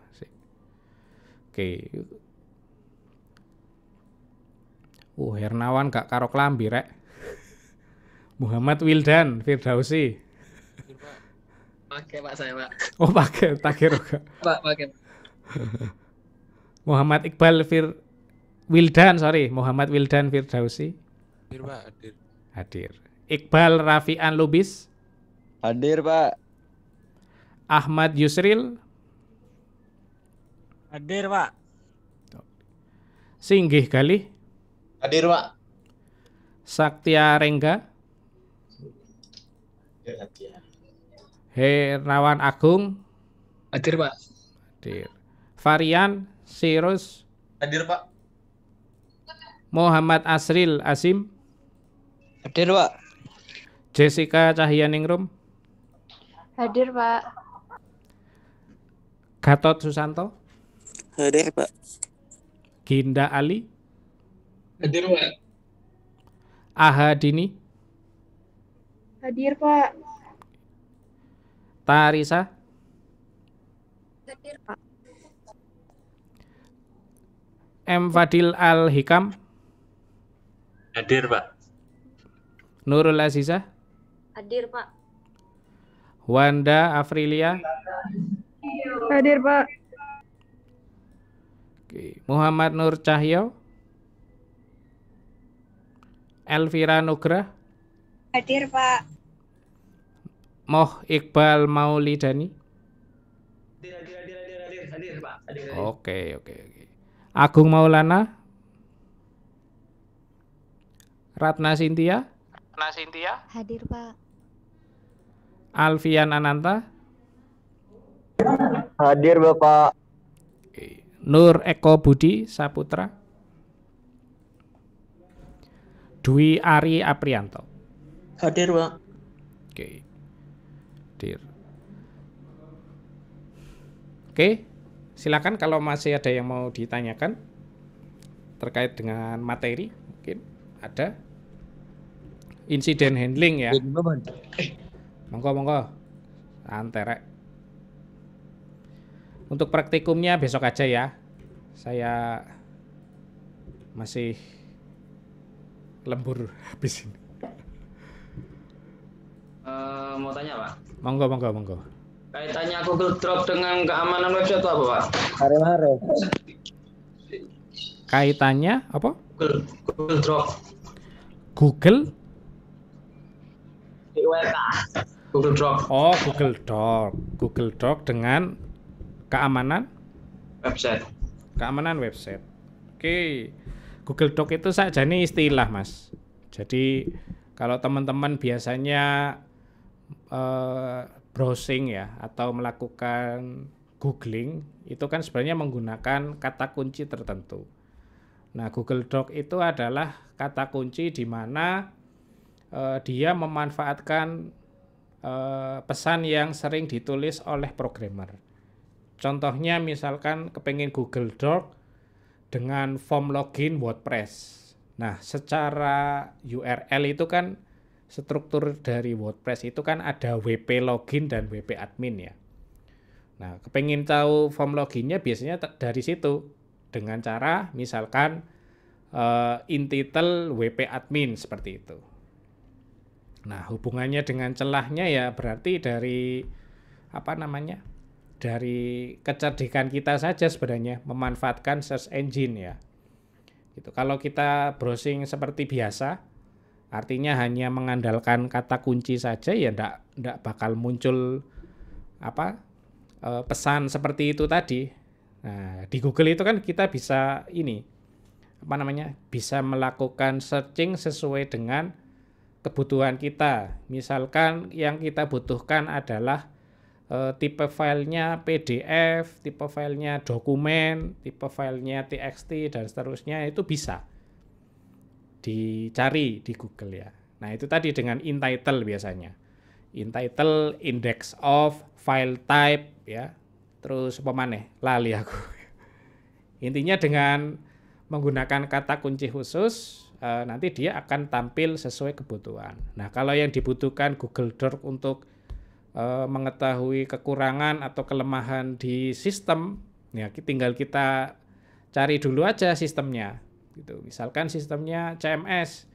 Oke. Uh, Hernawan gak karo klambi rek. *laughs* Muhammad Wildan Firdausi. Pakai Pak saya, Pak. Oh, pakai takir *laughs* Pak, pakai. Muhammad Iqbal Fir Wildan, sorry, Muhammad Wildan Firdausi. Hadir Pak, hadir. Hadir. Iqbal Rafian Lubis. Hadir Pak. Ahmad Yusril. Hadir Pak. Singgih kali. Hadir Pak. Saktia Rengga. Hadir. Agung. Hadir Pak. Hadir. Varian Sirus. Hadir Pak. Muhammad Asril Asim. Hadir, Pak. Jessica Cahyaningrum. Hadir, Pak. Gatot Susanto. Hadir, Pak. Ginda Ali. Hadir, Pak. Aha Dini. Hadir, Pak. Tarisa. Hadir, Pak. M. Fadil Al-Hikam. Hadir, Pak. Nurul Aziza? Hadir, Pak. Wanda Afrilia? Hadir, Pak. Oke. Muhammad Nur Cahyo? Elvira Nugra Hadir, Pak. Moh Iqbal Maulidani? Hadir, Oke, oke, oke. Agung Maulana? Ratna Sintia? Nah, Cynthia? Hadir, Pak. Alfian Ananta? Hadir, Bapak. Nur Eko Budi Saputra? Dwi Ari Aprianto? Hadir, Pak. Oke. Hadir. Oke, silakan kalau masih ada yang mau ditanyakan terkait dengan materi mungkin ada insiden handling ya. Iya, monggo monggo. Anterek. Untuk praktikumnya besok aja ya. Saya masih lembur *laughs* habis ini. Uh, mau tanya pak? Monggo monggo monggo. Kaitannya Google Drop dengan keamanan website itu apa pak? Hari-hari. Kaitannya apa? Google, Google Drop. Google Google Doc. Oh, Google Doc. Google Doc dengan keamanan website. Keamanan website. Oke. Google Doc itu saja nih istilah, Mas. Jadi kalau teman-teman biasanya uh, browsing ya atau melakukan googling itu kan sebenarnya menggunakan kata kunci tertentu. Nah, Google Doc itu adalah kata kunci di mana uh, dia memanfaatkan uh, pesan yang sering ditulis oleh programmer. Contohnya misalkan kepengen Google Doc dengan form login WordPress. Nah, secara URL itu kan struktur dari WordPress itu kan ada WP login dan WP admin ya. Nah, kepengen tahu form loginnya biasanya dari situ dengan cara misalkan uh, in title WP admin seperti itu. Nah, hubungannya dengan celahnya ya berarti dari apa namanya? Dari kecerdikan kita saja sebenarnya memanfaatkan search engine ya. Gitu. Kalau kita browsing seperti biasa, artinya hanya mengandalkan kata kunci saja ya ndak ndak bakal muncul apa e, pesan seperti itu tadi. Nah, di Google itu kan kita bisa ini apa namanya? bisa melakukan searching sesuai dengan kebutuhan kita. Misalkan yang kita butuhkan adalah e, tipe filenya PDF, tipe filenya dokumen, tipe filenya TXT dan seterusnya itu bisa dicari di Google ya. Nah itu tadi dengan in title biasanya, in title, index of, file type ya, terus pemaneh lali aku. *laughs* Intinya dengan menggunakan kata kunci khusus Eh, nanti dia akan tampil sesuai kebutuhan. Nah, kalau yang dibutuhkan Google Doc untuk uh, mengetahui kekurangan atau kelemahan di sistem, ya tinggal kita cari dulu aja sistemnya. Gitu. Misalkan sistemnya CMS,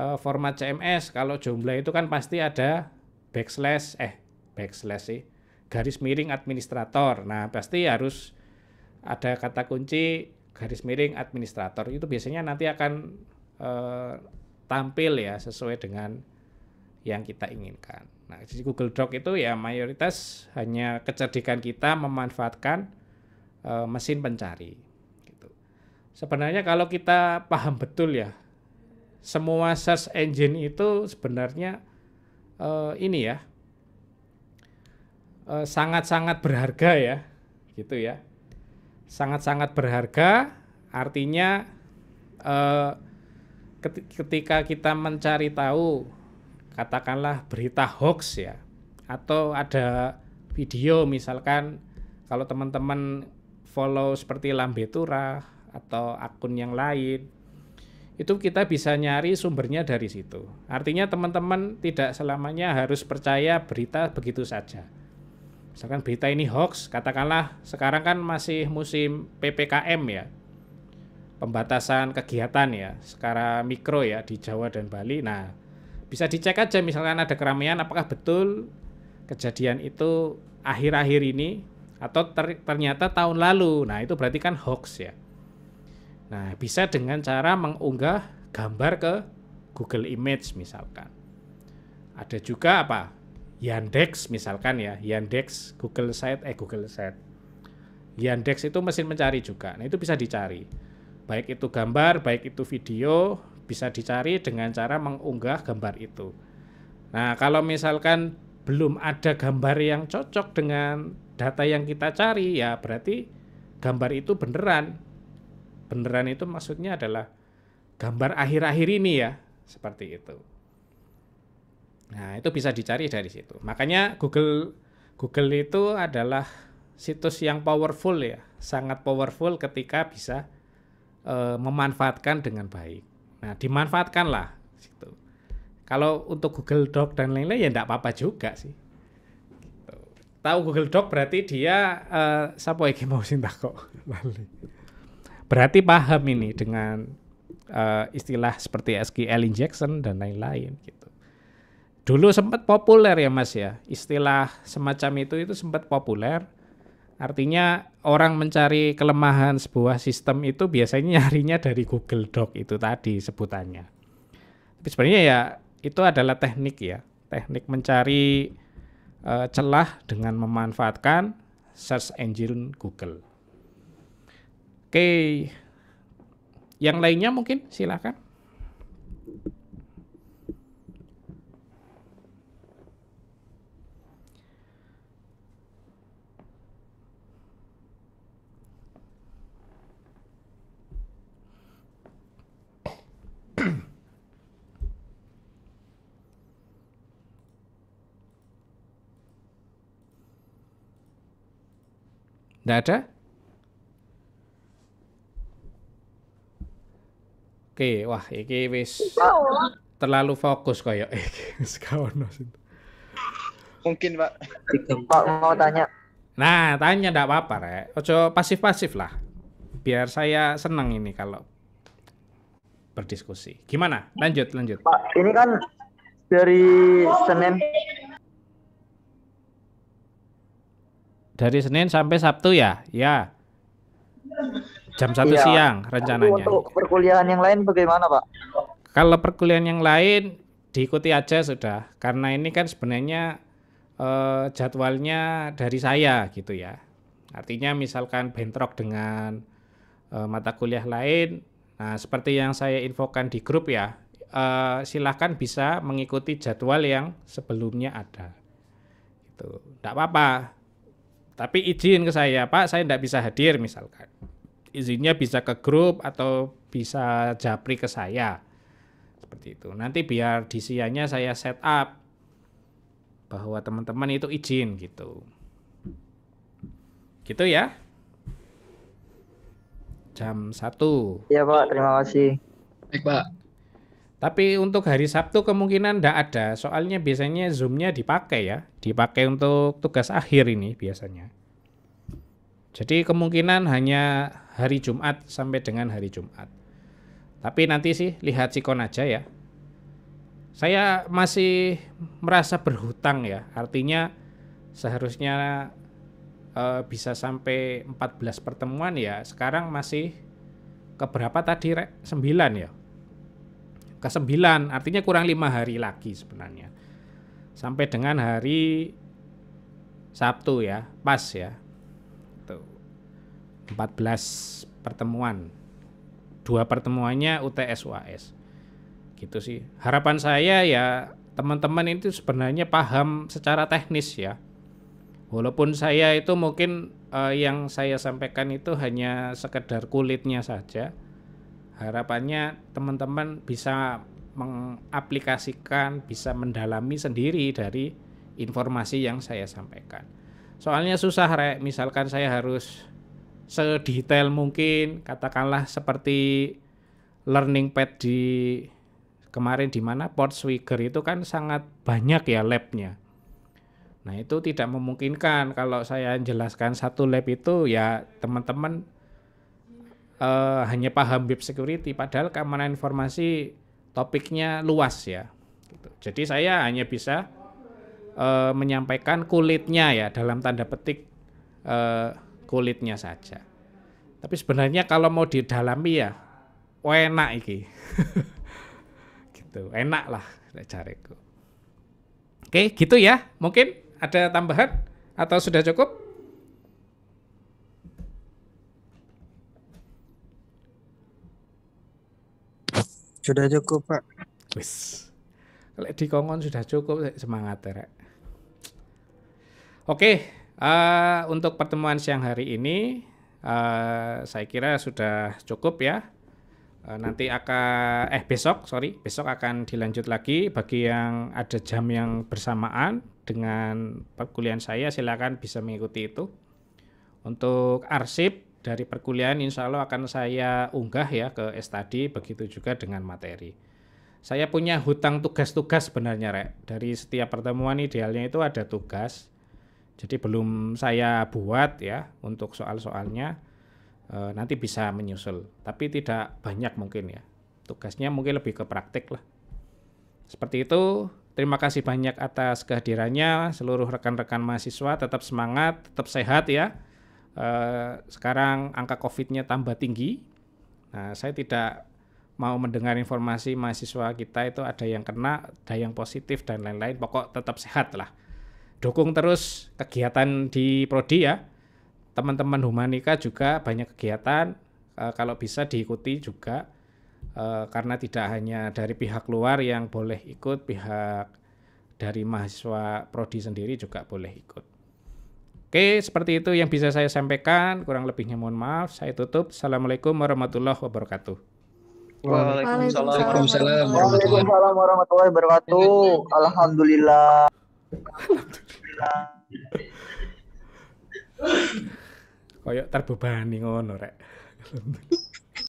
uh, eh, format CMS, kalau jumlah itu kan pasti ada backslash, eh backslash sih, garis miring administrator. Nah, pasti harus ada kata kunci garis miring administrator itu biasanya nanti akan Eh, tampil ya sesuai dengan yang kita inginkan. Nah, di Google Doc itu ya mayoritas hanya kecerdikan kita memanfaatkan e, mesin pencari. Gitu. Sebenarnya kalau kita paham betul ya, semua search engine itu sebenarnya e, ini ya sangat-sangat e, berharga ya, gitu ya. Sangat-sangat berharga, artinya. e, ketika kita mencari tahu katakanlah berita hoax ya atau ada video misalkan kalau teman-teman follow seperti Lambe Tura atau akun yang lain itu kita bisa nyari sumbernya dari situ. Artinya teman-teman tidak selamanya harus percaya berita begitu saja. Misalkan berita ini hoax, katakanlah sekarang kan masih musim PPKM ya pembatasan kegiatan ya secara mikro ya di Jawa dan Bali. Nah, bisa dicek aja misalkan ada keramaian apakah betul kejadian itu akhir-akhir ini atau ter ternyata tahun lalu. Nah, itu berarti kan hoax ya. Nah, bisa dengan cara mengunggah gambar ke Google Image misalkan. Ada juga apa? Yandex misalkan ya, Yandex Google Site eh Google Site. Yandex itu mesin mencari juga. Nah, itu bisa dicari baik itu gambar, baik itu video, bisa dicari dengan cara mengunggah gambar itu. Nah, kalau misalkan belum ada gambar yang cocok dengan data yang kita cari, ya berarti gambar itu beneran. Beneran itu maksudnya adalah gambar akhir-akhir ini ya, seperti itu. Nah, itu bisa dicari dari situ. Makanya Google Google itu adalah situs yang powerful ya, sangat powerful ketika bisa e, memanfaatkan dengan baik. Nah, dimanfaatkanlah situ. Kalau untuk Google Doc dan lain-lain ya tidak apa-apa juga sih. Gitu. Tahu Google Doc berarti dia e, siapa yang mau sinta kok Berarti paham ini dengan e, istilah seperti SQL injection dan lain-lain gitu. Dulu sempat populer ya Mas ya. Istilah semacam itu itu sempat populer. Artinya orang mencari kelemahan sebuah sistem itu biasanya *laughs* nyarinya dari Google Doc itu tadi sebutannya. Tapi sebenarnya ya itu adalah teknik ya, teknik mencari uh, celah dengan memanfaatkan search engine Google. Oke, yang lainnya mungkin silakan. that a Oke, wah iki wis terlalu fokus koyo iki *laughs* Mungkin, Pak. Pak mau tanya. Nah, tanya ndak apa-apa, Rek. Ojo pasif-pasif lah. Biar saya senang ini kalau berdiskusi. Gimana? Lanjut, lanjut. Pak, ini kan dari Senin dari Senin sampai Sabtu ya? Ya. Jam satu ya. siang rencananya. Untuk perkuliahan yang lain bagaimana, Pak? Kalau perkuliahan yang lain diikuti aja sudah, karena ini kan sebenarnya eh, jadwalnya dari saya gitu ya. Artinya misalkan bentrok dengan eh, mata kuliah lain, nah seperti yang saya infokan di grup ya, Uh, eh, silahkan bisa mengikuti jadwal yang sebelumnya ada. itu Tidak apa-apa, tapi izin ke saya, Pak, saya tidak bisa hadir misalkan. Izinnya bisa ke grup atau bisa japri ke saya. Seperti itu. Nanti biar disianya saya set up bahwa teman-teman itu izin gitu. Gitu ya. Jam satu. Iya, Pak. Terima kasih. Baik, Pak. Tapi untuk hari Sabtu kemungkinan tidak ada, soalnya biasanya Zoom-nya dipakai ya, dipakai untuk tugas akhir ini biasanya. Jadi kemungkinan hanya hari Jumat sampai dengan hari Jumat. Tapi nanti sih lihat sikon aja ya. Saya masih merasa berhutang ya, artinya seharusnya uh, bisa sampai 14 pertemuan ya. Sekarang masih keberapa tadi rek? 9 ya ke-9 artinya kurang lima hari lagi sebenarnya sampai dengan hari Sabtu ya pas ya tuh 14 pertemuan dua pertemuannya UTS UAS gitu sih harapan saya ya teman-teman itu sebenarnya paham secara teknis ya walaupun saya itu mungkin uh, yang saya sampaikan itu hanya sekedar kulitnya saja harapannya teman-teman bisa mengaplikasikan, bisa mendalami sendiri dari informasi yang saya sampaikan. Soalnya susah, Rek. Misalkan saya harus sedetail mungkin, katakanlah seperti learning pad di kemarin di mana port Swigger itu kan sangat banyak ya labnya. Nah itu tidak memungkinkan kalau saya jelaskan satu lab itu ya teman-teman uh, hanya paham web security padahal keamanan informasi topiknya luas ya gitu. jadi saya hanya bisa uh, menyampaikan kulitnya ya dalam tanda petik uh, kulitnya saja tapi sebenarnya kalau mau didalami ya enak iki *laughs* gitu enak lah cariku oke gitu ya mungkin ada tambahan atau sudah cukup Sudah cukup, Pak. Wis. Lek kongon sudah cukup semangat, ya, Rek. Oke, uh, untuk pertemuan siang hari ini uh, saya kira sudah cukup ya. Uh, nanti akan eh besok, sorry, besok akan dilanjut lagi bagi yang ada jam yang bersamaan dengan perkuliahan saya silakan bisa mengikuti itu. Untuk arsip dari perkuliahan insya Allah akan saya unggah ya ke estadi begitu juga dengan materi. Saya punya hutang tugas-tugas sebenarnya Rek. Dari setiap pertemuan idealnya itu ada tugas. Jadi belum saya buat ya untuk soal-soalnya e, nanti bisa menyusul. Tapi tidak banyak mungkin ya. Tugasnya mungkin lebih ke praktik lah. Seperti itu, terima kasih banyak atas kehadirannya. Seluruh rekan-rekan mahasiswa tetap semangat, tetap sehat ya uh, sekarang angka COVID-nya tambah tinggi. Nah, saya tidak mau mendengar informasi mahasiswa kita itu ada yang kena, ada yang positif dan lain-lain. Pokok tetap sehat lah. Dukung terus kegiatan di prodi ya. Teman-teman humanika juga banyak kegiatan uh, kalau bisa diikuti juga uh, karena tidak hanya dari pihak luar yang boleh ikut, pihak dari mahasiswa prodi sendiri juga boleh ikut. Oke, seperti itu yang bisa saya sampaikan. Kurang lebihnya mohon maaf. Saya tutup. Assalamualaikum warahmatullahi wabarakatuh. Waalaikumsalam, Waalaikumsalam warahmatullahi, warahmatullahi wabarakatuh. Alhamdulillah. Alhamdulillah. Koyok terbebani ngono rek. Alhamdulillah.